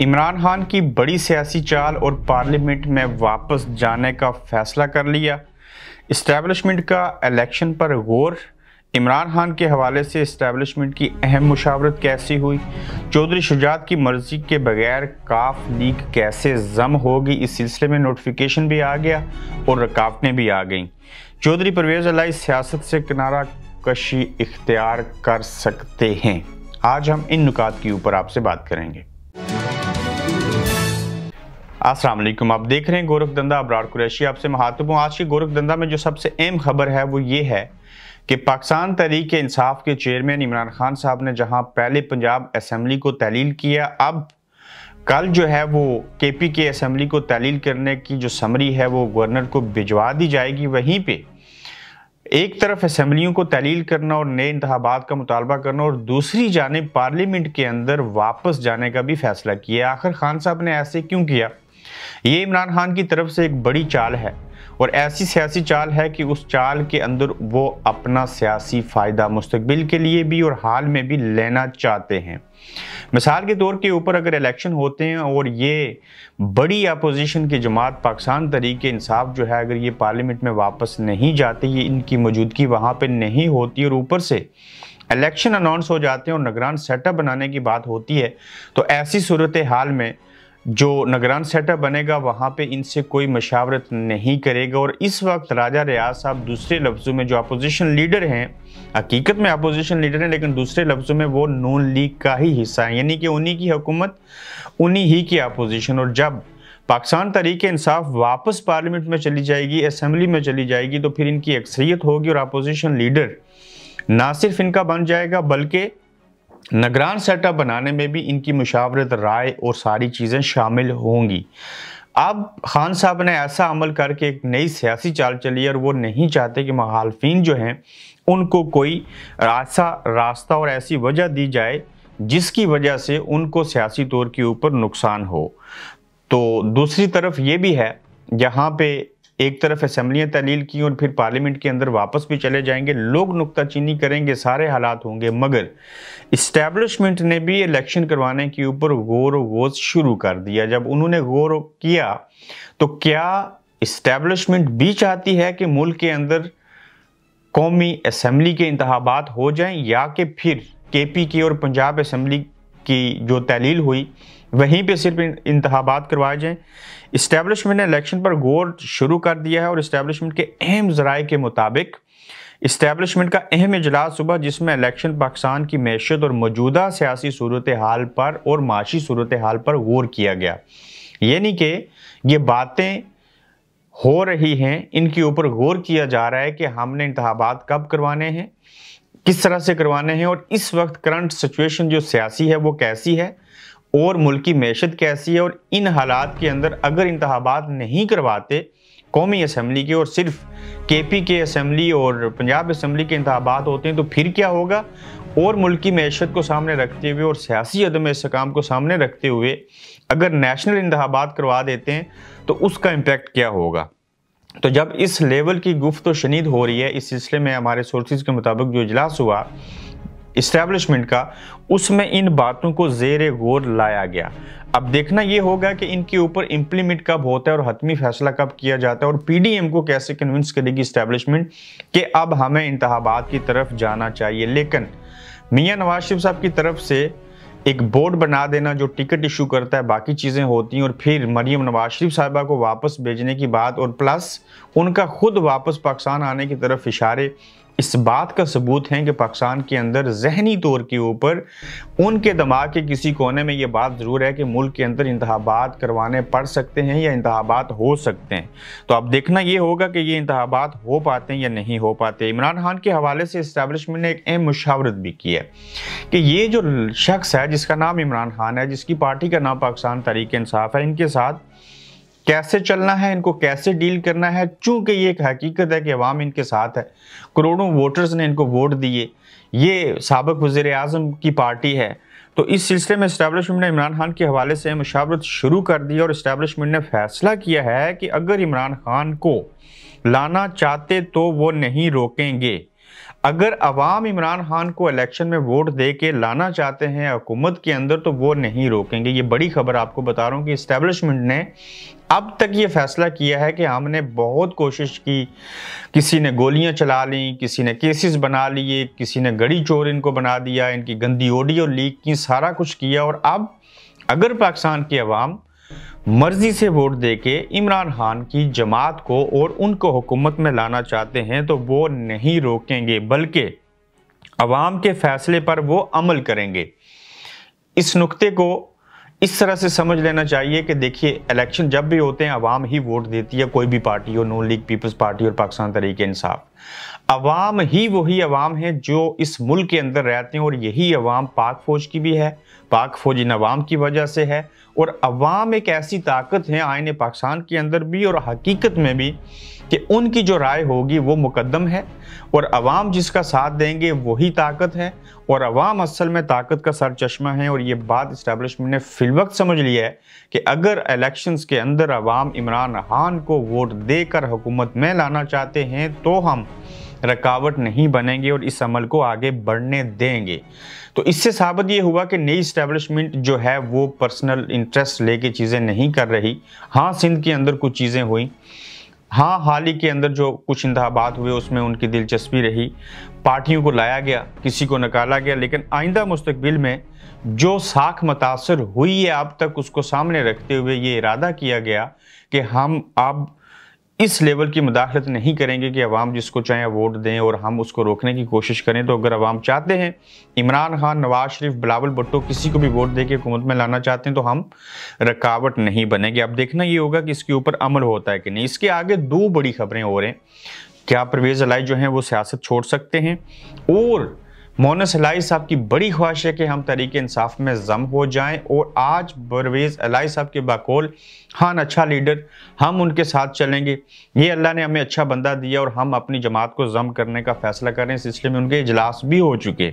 इमरान खान की बड़ी सियासी चाल और पार्लियामेंट में वापस जाने का फैसला कर लिया इस्टेबलिशमेंट का इलेक्शन पर गौर इमरान खान के हवाले से इस्टेबलिशमेंट की अहम मुशावरत कैसी हुई चौधरी शुजात की मर्जी के बगैर काफ लीग कैसे जम होगी इस सिलसिले में नोटिफिकेशन भी आ गया और रुकावटें भी आ गईं चौधरी परवेज अलाई सियासत से किनारा कशी इख्तियार कर सकते हैं आज हम इन नुकात के ऊपर आपसे बात करेंगे असलम आप देख रहे हैं धंधा अबरार कुरैशी आपसे महातुब हूँ आज की धंधा में जो सबसे अहम खबर है वो ये है कि पाकिस्तान तरीक इंसाफ के चेयरमैन इमरान खान साहब ने जहाँ पहले पंजाब असम्बली को तहलील किया अब कल जो है वो के पी के असम्बली को तहलील करने की जो समरी है वो गवर्नर को भिजवा दी जाएगी वहीं पर एक तरफ असम्बलियों को तहलील करना और नए इंतबात का मुतालबा करना और दूसरी जानब पार्लियामेंट के अंदर वापस जाने का भी फैसला किया आखिर खान साहब ने ऐसे क्यों किया ये इमरान खान की तरफ से एक बड़ी चाल है और ऐसी सियासी चाल है कि उस चाल के अंदर वो अपना सियासी फ़ायदा मुस्तबिल के लिए भी और हाल में भी लेना चाहते हैं मिसाल के तौर के ऊपर अगर इलेक्शन होते हैं और ये बड़ी अपोजिशन की जमात पाकिस्तान तरीके इंसाफ जो है अगर ये पार्लियामेंट में वापस नहीं जाती ये इनकी मौजूदगी वहाँ पर नहीं होती और ऊपर से इलेक्शन अनाउंस हो जाते हैं और नगरान सेटअप बनाने की बात होती है तो ऐसी सूरत हाल में जो नगरान सेटअप बनेगा वहाँ पे इनसे कोई मशावरत नहीं करेगा और इस वक्त राजा रियाज साहब दूसरे लफ्ज़ों में जो अपोजिशन लीडर हैं हकीकत में अपोजिशन लीडर हैं लेकिन दूसरे लफ्ज़ों में वो नून लीग का ही हिस्सा है यानी कि उन्हीं की हुकूमत उन्हीं ही की अपोजिशन और जब पाकिस्तान तरीके इंसाफ वापस पार्लियामेंट में चली जाएगी असम्बली में चली जाएगी तो फिर इनकी अक्सरीत होगी और अपोजिशन लीडर ना सिर्फ इनका बन जाएगा बल्कि नगरान सेटअप बनाने में भी इनकी मुशावरत राय और सारी चीज़ें शामिल होंगी अब खान साहब ने ऐसा अमल करके एक नई सियासी चाल चली और वो नहीं चाहते कि महालफिन जो हैं उनको कोई ऐसा रास्ता और ऐसी वजह दी जाए जिसकी वजह से उनको सियासी तौर के ऊपर नुकसान हो तो दूसरी तरफ ये भी है जहाँ पे एक तरफ असम्बलियाँ तहलील की और फिर पार्लियामेंट के अंदर वापस भी चले जाएंगे लोग नुकताचीनी करेंगे सारे हालात होंगे मगर इस्टेबलिशमेंट ने भी इलेक्शन करवाने के ऊपर गौर वोज शुरू कर दिया जब उन्होंने गौर किया तो क्या इस्टेबलिशमेंट भी चाहती है कि मुल्क के अंदर कौमी असम्बली के इंतबात हो जाए या कि फिर के पी के और पंजाब असम्बली की जो तहलील हुई वहीं पे सिर्फ इंतबात करवाए जाएँ इस्टेबलिशमेंट ने इलेक्शन पर गौर शुरू कर दिया है और इस्टेबलिशमेंट के अहम जराए के मुताबिक इस्टेबलिशमेंट का अहम इजलास सुबह जिसमें इलेक्शन पाकिस्तान की मैशत और मौजूदा सियासी सूरत हाल पर और माशी सूरत हाल पर गौर किया गया यानी कि ये बातें हो रही हैं इनके ऊपर गौर किया जा रहा है कि हमने इंतबात कब करवाने हैं किस तरह से करवाने हैं और इस वक्त करंट सिचुएशन जो सियासी है वो कैसी है और मुल्क की मैशत कैसी है और इन हालात के अंदर अगर इंतबात नहीं करवाते कौमी असम्बली के और सिर्फ के पी के असम्बली और पंजाब असम्बली के इंतबात होते हैं तो फिर क्या होगा और मुल्क की मैशत को सामने रखते हुए और सियासी अदम इसकाम को सामने रखते हुए अगर नेशनल इंतबात करवा देते हैं तो उसका इम्पेक्ट क्या होगा तो जब इस लेवल की गुफ्त तो शनीद हो रही है इस सिलसिले में हमारे सोर्सेज के मुताबिक जो इजलास हुआ इस्टेब्लिशमेंट का उसमें इन बातों को जेर गौर लाया गया अब देखना ये होगा कि इनके ऊपर इम्प्लीमेंट कब होता है और हतमी फैसला कब किया जाता है और पीडीएम को कैसे कन्विंस करेगी इस्टेब्लिशमेंट कि अब हमें इंतबात की तरफ जाना चाहिए लेकिन मियाँ नवाज शरीफ साहब की तरफ से एक बोर्ड बना देना जो टिकट इशू करता है बाकी चीज़ें होती हैं और फिर मरीम नवाज शरीफ साहिबा को वापस भेजने की बात और प्लस उनका खुद वापस पाकिस्तान आने की तरफ इशारे इस बात का सबूत है कि पाकिस्तान के अंदर जहनी तौर के ऊपर उनके दिमाग के किसी कोने में ये बात ज़रूर है कि मुल्क के अंदर इंतबात करवाने पड़ सकते हैं या इंतबात हो सकते हैं तो अब देखना ये होगा कि ये इंतबात हो पाते हैं या नहीं हो पाते इमरान खान के हवाले से इस्टेबलिशमेंट ने एक अहम मुशावरत भी की है कि ये जो शख्स है जिसका नाम इमरान खान है जिसकी पार्टी का नाम पाकिस्तान तरीक इंसाफ है इनके साथ कैसे चलना है इनको कैसे डील करना है चूंकि ये एक हकीकत है कि अवाम इनके साथ है करोड़ों वोटर्स ने इनको वोट दिए ये सबक वज़र अजम की पार्टी है तो इस सिलसिले में इस्टेबलिशमेंट ने इमरान खान के हवाले से मुशावरत शुरू कर दी और इस्टेबलिशमेंट ने फैसला किया है कि अगर इमरान खान को लाना चाहते तो वो नहीं रोकेंगे अगर अवाम इमरान खान को इलेक्शन में वोट दे के लाना चाहते हैं हुकूमत के अंदर तो वो नहीं रोकेंगे ये बड़ी खबर आपको बता रहा हूँ कि इस्टेबलिशमेंट ने अब तक ये फैसला किया है कि हमने बहुत कोशिश की किसी ने गोलियां चला ली किसी ने केसेस बना लिए किसी ने गड़ी चोर इनको बना दिया इनकी गंदी ऑडियो लीक की सारा कुछ किया और अब अगर पाकिस्तान की आवाम मर्जी से वोट दे के इमरान खान की जमात को और उनको हुकूमत में लाना चाहते हैं तो वो नहीं रोकेंगे बल्कि आवाम के फैसले पर वो अमल करेंगे इस नुक्ते को इस तरह से समझ लेना चाहिए कि देखिए इलेक्शन जब भी होते हैं अवाम ही वोट देती है कोई भी पार्टी हो नून लीग पीपल्स पार्टी और पाकिस्तान तरीके इंसाफ अवाम ही वही अवाम है जो इस मुल्क के अंदर रहते हैं और यही अवाम पाक फ़ौज की भी है पाक फ़ौज इन अवाम की वजह से है और अवाम एक ऐसी ताकत है आयन पाकिस्तान के अंदर भी और हकीकत में भी कि उनकी जो राय होगी वो मुकदम है और आवाम जिसका साथ देंगे वही ताकत है और अवाम असल में ताकत का सर चश्मा है और ये बात इस्टेबलिशमेंट ने फिल वक्त समझ लिया है कि अगर इलेक्शंस के अंदर अवाम इमरान खान को वोट देकर हुकूमत में लाना चाहते हैं तो हम रकावट नहीं बनेंगे और इस अमल को आगे बढ़ने देंगे तो इससे साबित ये हुआ कि नई इस्टेबलिशमेंट जो है वो पर्सनल इंटरेस्ट लेके चीज़ें नहीं कर रही हाँ सिंध के अंदर कुछ चीज़ें हुई हाँ हाल ही के अंदर जो कुछ इंतबात हुए उसमें उनकी दिलचस्पी रही पार्टियों को लाया गया किसी को निकाला गया लेकिन आइंदा मुस्तबिल में जो साख मुतासर हुई है अब तक उसको सामने रखते हुए ये इरादा किया गया कि हम अब इस लेवल की मुदाखलत नहीं करेंगे कि अवाम जिसको चाहे वोट दें और हम उसको रोकने की कोशिश करें तो अगर अवाम चाहते हैं इमरान खान नवाज शरीफ बिलावल भुट्टो किसी को भी वोट दे के हुकूमत में लाना चाहते हैं तो हम रकावट नहीं बनेंगे अब देखना ये होगा कि इसके ऊपर अमल होता है कि नहीं इसके आगे दो बड़ी खबरें हो रहे हैं क्या परवेज़ अलाई जो हैं वो सियासत छोड़ सकते हैं और मोनस अलाई साहब की बड़ी ख्वाहिश है कि हम तरीक इंसाफ में जम हो जाएं और आज परवेज़ अलाई साहब के बाकोल हाँ अच्छा लीडर हम उनके साथ चलेंगे ये अल्लाह ने हमें अच्छा बंदा दिया और हम अपनी जमात को जम करने का फैसला कर रहे हैं सिलसिले में उनके इजलास भी हो चुके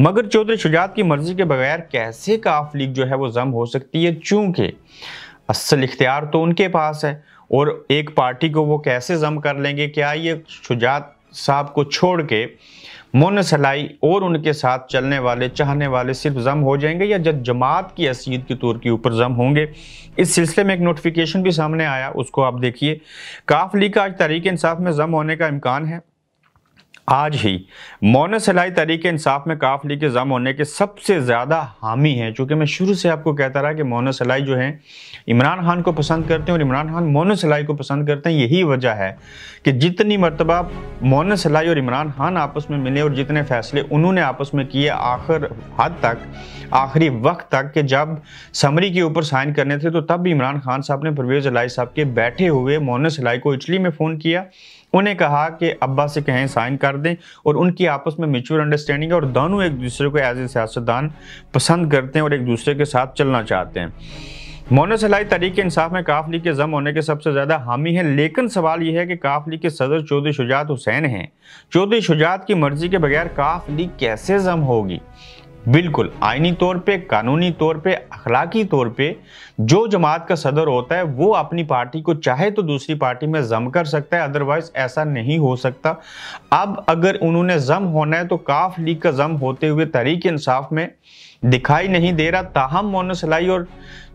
मगर चौधरी शुजात की मर्जी के बगैर कैसे काफ लीग जो है वो जम हो सकती है चूँकि असल इख्तियार तो उनके पास है और एक पार्टी को वो कैसे जम कर लेंगे क्या ये शुजात साहब को छोड़ के मुन सलाई और उनके साथ चलने वाले चाहने वाले सिर्फ जम हो जाएंगे या जब जमात की असीद की तौर के ऊपर जम होंगे इस सिलसिले में एक नोटिफिकेशन भी सामने आया उसको आप देखिए काफ लीग का आज तहरीक इंसाफ में जम होने का इम्कान है आज ही मोनस हलाई तहरीक इंसाफ में काफ लीग के जम होने के सबसे ज़्यादा हामी हैं चूँकि मैं शुरू से आपको कहता रहा कि मोनस जो हैं इमरान खान को पसंद करते हैं और इमरान खान मोनस को पसंद करते हैं यही वजह है कि जितनी मरतबा मोनस और इमरान खान आपस में मिले और जितने फैसले उन्होंने आपस में किए आखिर हद तक आखिरी वक्त तक कि जब समरी के ऊपर साइन करने थे तो तब भी इमरान खान साहब ने परवेज़ अलाई साहब के बैठे हुए मोनस को इटली में फ़ोन किया उन्हें कहा कि अब्बा से कहें साइन कर कर दें और उनकी आपस में म्यूचुअल अंडरस्टैंडिंग है और दोनों एक दूसरे को एज ए सियासतदान पसंद करते हैं और एक दूसरे के साथ चलना चाहते हैं मोनस सलाई तरीके इंसाफ में काफ लीग के जम होने के सबसे ज़्यादा हामी हैं लेकिन सवाल यह है कि काफ लीग के सदर चौधरी शुजात हुसैन हैं चौधरी शुजात की मर्जी के बगैर काफ लीग कैसे जम होगी बिल्कुल आइनी तौर पे कानूनी तौर पे अखलाकी तौर पे जो जमात का सदर होता है वो अपनी पार्टी को चाहे तो दूसरी पार्टी में जम कर सकता है अदरवाइज ऐसा नहीं हो सकता अब अगर उन्होंने जम होना है तो काफ लीग का जम होते हुए तरीक इंसाफ में दिखाई नहीं दे रहा ताहम मोहन सलाई और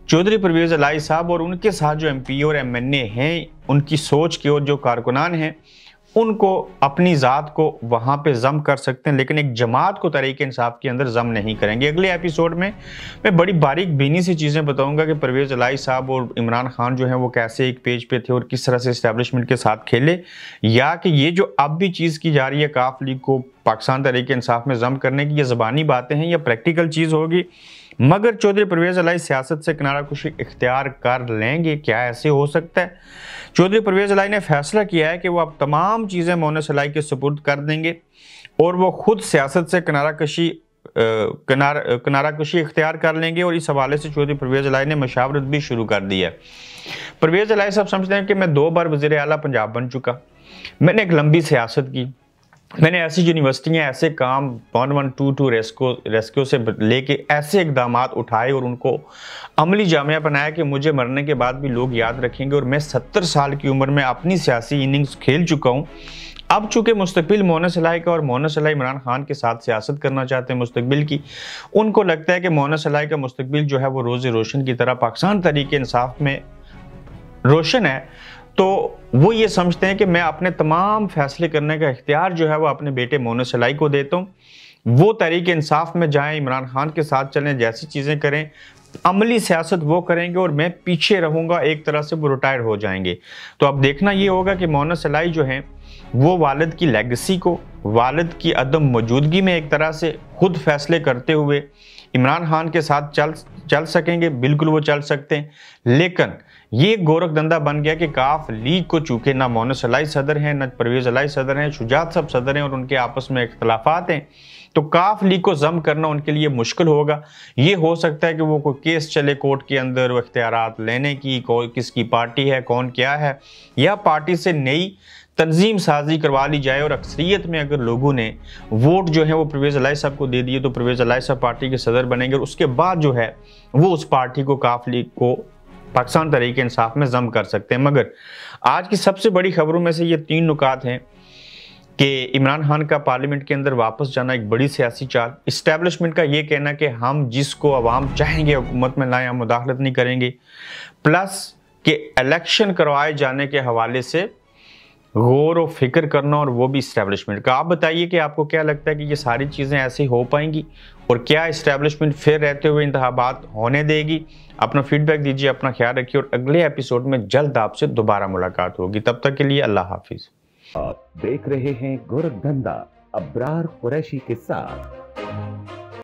चौधरी परवेज अलाई साहब और उनके साथ जो एम और एम हैं उनकी सोच की और जो कारकुनान हैं उनको अपनी ज़ात को वहाँ पे जम कर सकते हैं लेकिन एक जमात को तरीके इंसाफ के अंदर जम नहीं करेंगे अगले एपिसोड में मैं बड़ी बारीक बीनी सी चीज़ें बताऊंगा कि परवेज़ अलाई साहब और इमरान खान जो हैं वो कैसे एक पेज पे थे और किस तरह से इस्टेब्लिशमेंट के साथ खेले या कि ये जो अब भी चीज़ की जा रही है काफ लीग को पाकिस्तान तहरीक इंसाफ में जम करने की ये ज़बानी बातें हैं या प्रैक्टिकल चीज़ होगी मगर चौधरी परवेज़ अलाई सियासत से किनारा कुशी इख्तियार कर लेंगे क्या ऐसे हो सकता है चौधरी परवेज़ अलाई ने फैसला किया है कि वह अब तमाम चीज़ें मोनस अलाई के सपुर्द कर देंगे और वह खुद सियासत से किनारा कशी किनारा किनारा कशी इख्तियार कर लेंगे और इस हवाले से चौधरी परवेज़ अलाई ने मशावरत भी शुरू कर दी है परवेज़ अलाई साहब समझते हैं कि मैं दो बार वज़ी अला पंजाब बन चुका मैंने एक लंबी सियासत की मैंने ऐसी यूनिवर्सिटियाँ ऐसे काम one one two two rescue rescue से लेके ऐसे इकदाम उठाए और उनको अमली जामिया बनाया कि मुझे मरने के बाद भी लोग याद रखेंगे और मैं सत्तर साल की उम्र में अपनी सियासी इनिंग्स खेल चुका हूँ अब चूँकि मुस्तबिल मोहन सलाह का और मोहन सलाह इमरान खान के साथ सियासत करना चाहते हैं मुस्तबिल की उनको लगता है कि मोहन सलाह का मुस्तबिल जो है वो रोज़ रोशन की तरह पाकिस्तान तरीके इंसाफ में रोशन है तो वो ये समझते हैं कि मैं अपने तमाम फैसले करने का इख्तियार जो है वो अपने बेटे मोनो सलाई को देता हूँ वो तरीके इंसाफ में जाएं इमरान खान के साथ चलें जैसी चीज़ें करें अमली सियासत वो करेंगे और मैं पीछे रहूँगा एक तरह से वो रिटायर हो जाएंगे तो अब देखना ये होगा कि मोनो सलाई जो हैं वो वालद की लेगसी को वालद की अदम मौजूदगी में एक तरह से खुद फैसले करते हुए इमरान खान के साथ चल चल सकेंगे बिल्कुल वो चल सकते हैं लेकिन ये धंधा बन गया कि काफ लीग को चूके ना मोनस अलाई सदर हैं ना परवेज अलाई सदर हैं शुजात सब सदर हैं और उनके आपस में इख्तलाफात हैं तो काफ लीग को जम करना उनके लिए मुश्किल होगा ये हो सकता है कि वो कोई केस चले कोर्ट के अंदर वो इख्तियार लेने की कौन किसकी पार्टी है कौन क्या है या पार्टी से नई तंजीम साजी करवा ली जाए और अक्सरियत में अगर लोगों ने वोट जो है वो प्रवेज अलाई साहब को दे दिए तो परवेज़ अलाई साहब पार्टी के सदर बनेंगे और उसके बाद जो है वो उस पार्टी को काफ लीग को पाकिस्तान तहरीक इंसाफ में जम कर सकते हैं मगर आज की सबसे बड़ी खबरों में से ये तीन नुकात हैं कि इमरान खान का पार्लियामेंट के अंदर वापस जाना एक बड़ी सियासी चाल इस्टेबलिशमेंट का ये कहना कि हम जिसको अवाम चाहेंगे हुकूमत में लाएँ हम मुदाखलत नहीं करेंगे प्लस कि इलेक्शन करवाए जाने के हवाले से गौर व फिक्र करना और वो भी इस्टेबलिशमेंट का आप बताइए कि आपको क्या लगता है कि ये सारी चीज़ें ऐसी हो पाएंगी और क्या इस्टेब्लिशमेंट फिर रहते हुए इंतबात होने देगी अपना फीडबैक दीजिए अपना ख्याल रखिए और अगले एपिसोड में जल्द आपसे दोबारा मुलाकात होगी तब तक के लिए अल्लाह हाफिज आप देख रहे हैं गोरखधंधा अब्रार कुरैशी के साथ